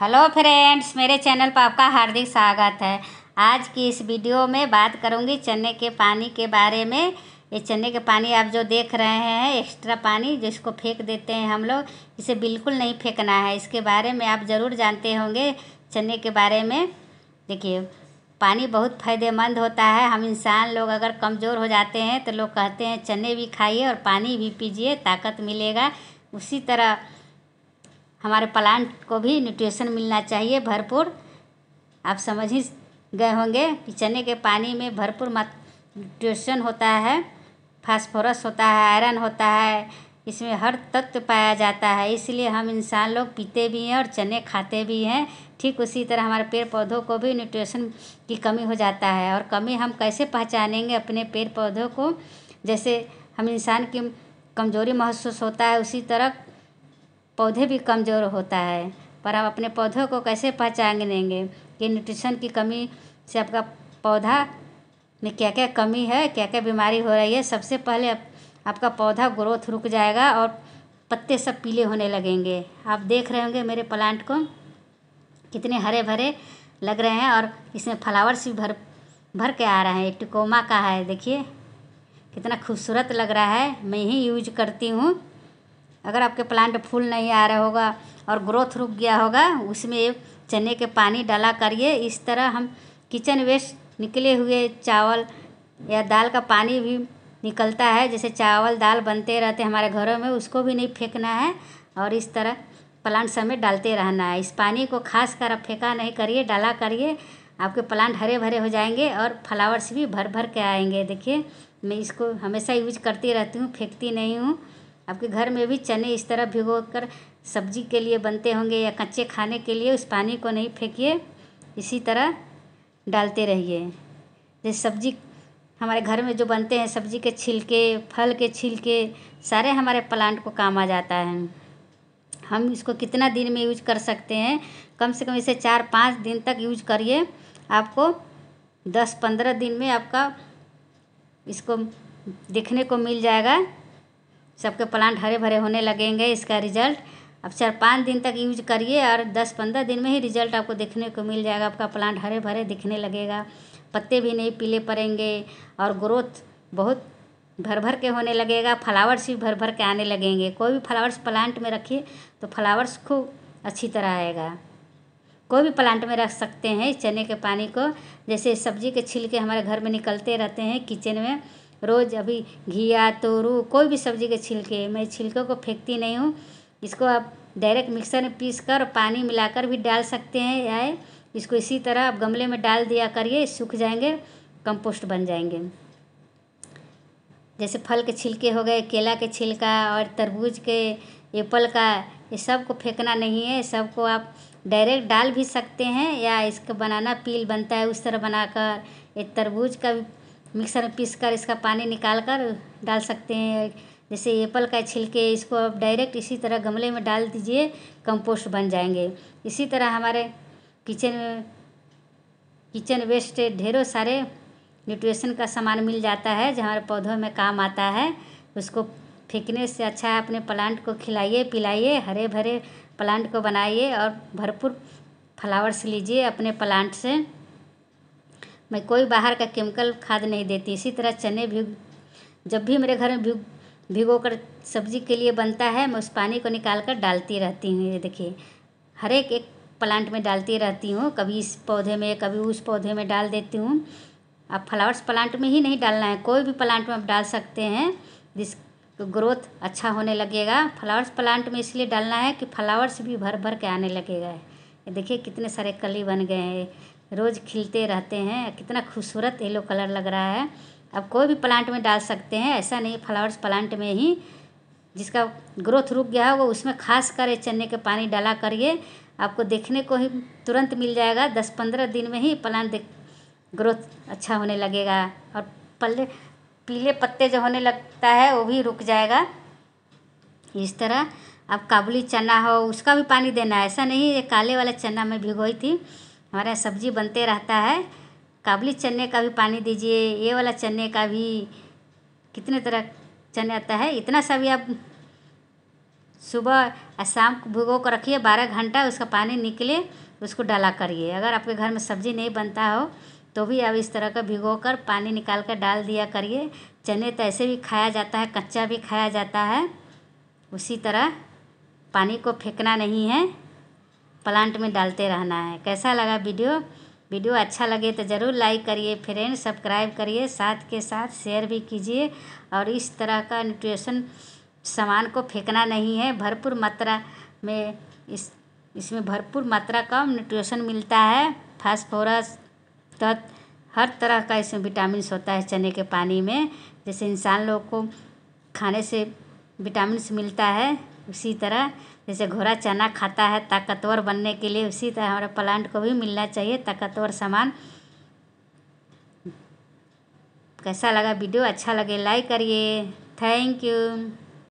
hello friends मेरे channel पर आपका हार्दिक स्वागत है आज की इस वीडियो में बात करूंगी चने के पानी के बारे में ये चने के पानी आप जो देख रहे हैं एक्स्ट्रा पानी जिसको फेंक देते हैं हम लोग इसे बिल्कुल नहीं फेंकना है इसके बारे में आप ज़रूर जानते होंगे चने के बारे में देखिए पानी बहुत फ़ायदेमंद होता है हम इंसान लोग अगर कमज़ोर हो जाते हैं तो लोग कहते हैं चने भी खाइए और पानी भी पीजिए ताकत मिलेगा उसी तरह हमारे प्लांट को भी न्यूट्रिशन मिलना चाहिए भरपूर आप समझ ही गए होंगे कि चने के पानी में भरपूर मात न्यूट्रिशन होता है फास्फोरस होता है आयरन होता है इसमें हर तत्व पाया जाता है इसलिए हम इंसान लोग पीते भी हैं और चने खाते भी हैं ठीक उसी तरह हमारे पेड़ पौधों को भी न्यूट्रिशन की कमी हो जाता है और कमी हम कैसे पहचानेंगे अपने पेड़ पौधों को जैसे हम इंसान की कमज़ोरी महसूस होता है उसी तरह पौधे भी कमज़ोर होता है पर आप अपने पौधों को कैसे पहचान लेंगे कि न्यूट्रिशन की कमी से आपका पौधा में क्या क्या कमी है क्या क्या बीमारी हो रही है सबसे पहले आप, आपका पौधा ग्रोथ रुक जाएगा और पत्ते सब पीले होने लगेंगे आप देख रहे होंगे मेरे प्लांट को कितने हरे भरे लग रहे हैं और इसमें फ्लावर्स भी भर भर के आ रहे हैं टिकोमा का है देखिए कितना खूबसूरत लग रहा है मैं ही यूज करती हूँ अगर आपके प्लांट फूल नहीं आ रहा होगा और ग्रोथ रुक गया होगा उसमें चने के पानी डाला करिए इस तरह हम किचन वेस्ट निकले हुए चावल या दाल का पानी भी निकलता है जैसे चावल दाल बनते रहते हमारे घरों में उसको भी नहीं फेंकना है और इस तरह प्लांट समय डालते रहना है इस पानी को खास कर आप फेंका नहीं करिए डाला करिए आपके प्लांट हरे भरे हो जाएंगे और फ्लावर्स भी भर भर के आएंगे देखिए मैं इसको हमेशा यूज करती रहती हूँ फेंकती नहीं हूँ आपके घर में भी चने इस तरह भिगो कर सब्जी के लिए बनते होंगे या कच्चे खाने के लिए उस पानी को नहीं फेंकिए इसी तरह डालते रहिए जैसे सब्जी हमारे घर में जो बनते हैं सब्जी के छिलके फल के छिलके सारे हमारे प्लांट को काम आ जाता है हम इसको कितना दिन में यूज कर सकते हैं कम से कम इसे चार पाँच दिन तक यूज करिए आपको दस पंद्रह दिन में आपका इसको देखने को मिल जाएगा सबके प्लांट हरे भरे होने लगेंगे इसका रिजल्ट अब चार पाँच दिन तक यूज करिए और दस पंद्रह दिन में ही रिजल्ट आपको देखने को मिल जाएगा आपका प्लांट हरे भरे दिखने लगेगा पत्ते भी नहीं पीले पड़ेंगे और ग्रोथ बहुत भर भर के होने लगेगा फ्लावर्स भी भर भर के आने लगेंगे कोई भी फ्लावर्स प्लांट में रखिए तो फ्लावर्स खूब अच्छी तरह आएगा कोई भी प्लांट में रख सकते हैं चने के पानी को जैसे सब्जी के छिलके हमारे घर में निकलते रहते हैं किचन में रोज़ अभी घिया तोरू कोई भी सब्ज़ी के छिलके मैं छिलकों को फेंकती नहीं हूँ इसको आप डायरेक्ट मिक्सर में पीस कर पानी मिलाकर भी डाल सकते हैं या इसको इसी तरह आप गमले में डाल दिया करिए सूख जाएंगे कंपोस्ट बन जाएंगे जैसे फल के छिलके हो गए केला के छिलका और तरबूज के एप्पल का ये सबको फेंकना नहीं है सबको आप डायरेक्ट डाल भी सकते हैं या इसका बनाना पील बनता है उस तरह बनाकर ये तरबूज का मिक्सर में पीस कर इसका पानी निकाल कर डाल सकते हैं जैसे एप्पल का छिलके इसको आप डायरेक्ट इसी तरह गमले में डाल दीजिए कंपोस्ट बन जाएंगे इसी तरह हमारे किचन में किचन वेस्ट ढेरों सारे न्यूट्रिशन का सामान मिल जाता है जो हमारे पौधों में काम आता है उसको फेंकने से अच्छा है अपने प्लांट को खिलाइए पिलाइए हरे भरे प्लांट को बनाइए और भरपूर फ्लावर्स लीजिए अपने प्लांट से मैं कोई बाहर का केमिकल खाद नहीं देती इसी तरह चने भी जब भी मेरे घर में भिग भिगो कर सब्जी के लिए बनता है मैं उस पानी को निकाल कर डालती रहती हूँ ये देखिए हर एक एक प्लांट में डालती रहती हूँ कभी इस पौधे में कभी उस पौधे में डाल देती हूँ आप फ्लावर्स प्लांट में ही नहीं डालना है कोई भी प्लांट में आप डाल सकते हैं जिस ग्रोथ अच्छा होने लगेगा फ्लावर्स प्लांट में इसलिए डालना है कि फ्लावर्स भी भर भर के आने लगेगा देखिए कितने सारे कली बन गए हैं रोज़ खिलते रहते हैं कितना खूबसूरत येलो कलर लग रहा है अब कोई भी प्लांट में डाल सकते हैं ऐसा नहीं फ्लावर्स प्लांट में ही जिसका ग्रोथ रुक गया हो वो उसमें खास कर चने के पानी डाला करिए आपको देखने को ही तुरंत मिल जाएगा दस पंद्रह दिन में ही प्लांट ग्रोथ अच्छा होने लगेगा और पल्ले पीले पत्ते जो होने लगता है वो भी रुक जाएगा इस तरह अब काबुली चना हो उसका भी पानी देना है ऐसा नहीं ये काले वाला चना मैं भिगोई थी हमारे यहाँ सब्जी बनते रहता है काबुली चने का भी पानी दीजिए ये वाला चने का भी कितने तरह चने आता है इतना सा भी आप सुबह और शाम को भिगो कर रखिए बारह घंटा उसका पानी निकले उसको डाला करिए अगर आपके घर में सब्जी नहीं बनता हो तो भी आप इस तरह का भिगो कर पानी निकाल कर डाल दिया करिए चने तो ऐसे भी खाया जाता है कच्चा भी खाया जाता है उसी तरह पानी को फेंकना नहीं है प्लांट में डालते रहना है कैसा लगा वीडियो वीडियो अच्छा लगे तो ज़रूर लाइक करिए फ्रेंड सब्सक्राइब करिए साथ के साथ शेयर भी कीजिए और इस तरह का न्यूट्रिशन सामान को फेंकना नहीं है भरपूर मात्रा में इस इसमें भरपूर मात्रा का न्यूट्रिशन मिलता है फास्फोरस तत्व हर तरह का इसमें विटामिन होता है चने के पानी में जैसे इंसान लोग को खाने से विटामिन मिलता है उसी तरह जैसे घोड़ा चना खाता है ताकतवर बनने के लिए उसी तरह हमारे प्लांट को भी मिलना चाहिए ताकतवर सामान कैसा लगा वीडियो अच्छा लगे लाइक करिए थैंक यू